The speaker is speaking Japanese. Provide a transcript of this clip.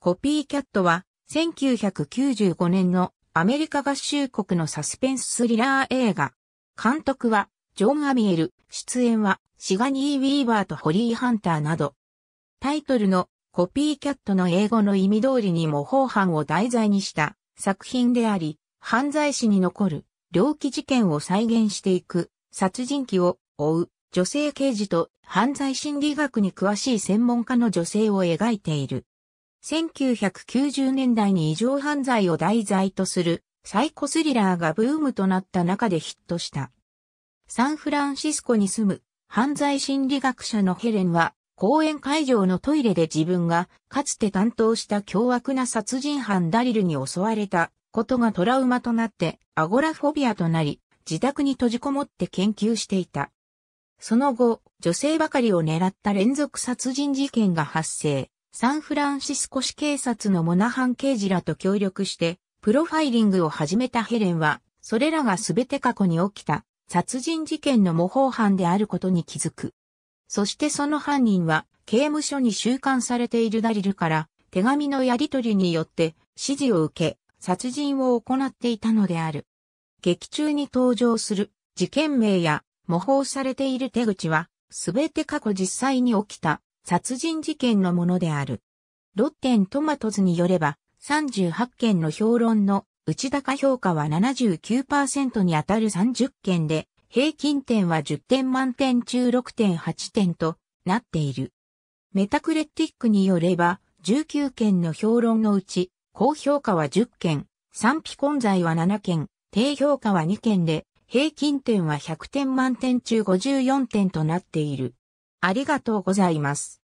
コピーキャットは、1995年のアメリカ合衆国のサスペンススリラー映画。監督は、ジョン・アミエル、出演は、シガニー・ウィーバーとホリー・ハンターなど。タイトルのコピーキャットの英語の意味通りに模倣犯を題材にした作品であり、犯罪史に残る猟奇事件を再現していく殺人鬼を追う女性刑事と犯罪心理学に詳しい専門家の女性を描いている。1990年代に異常犯罪を題材とするサイコスリラーがブームとなった中でヒットした。サンフランシスコに住む犯罪心理学者のヘレンは公演会場のトイレで自分がかつて担当した凶悪な殺人犯ダリルに襲われたことがトラウマとなってアゴラフォビアとなり自宅に閉じこもって研究していた。その後、女性ばかりを狙った連続殺人事件が発生。サンフランシスコ市警察のモナハン刑事らと協力して、プロファイリングを始めたヘレンは、それらがすべて過去に起きた殺人事件の模倣犯であることに気づく。そしてその犯人は、刑務所に収監されているダリルから、手紙のやり取りによって指示を受け、殺人を行っていたのである。劇中に登場する事件名や模倣されている手口は、すべて過去実際に起きた殺人事件のものである。ロッテントマトズによれば、38件の評論の内高評価は79%に当たる30件で、平均点は10点満点中6.8点となっている。メタクレティックによれば、19件の評論のうち、高評価は10件、賛否混在は7件、低評価は2件で、平均点は100点満点中54点となっている。ありがとうございます。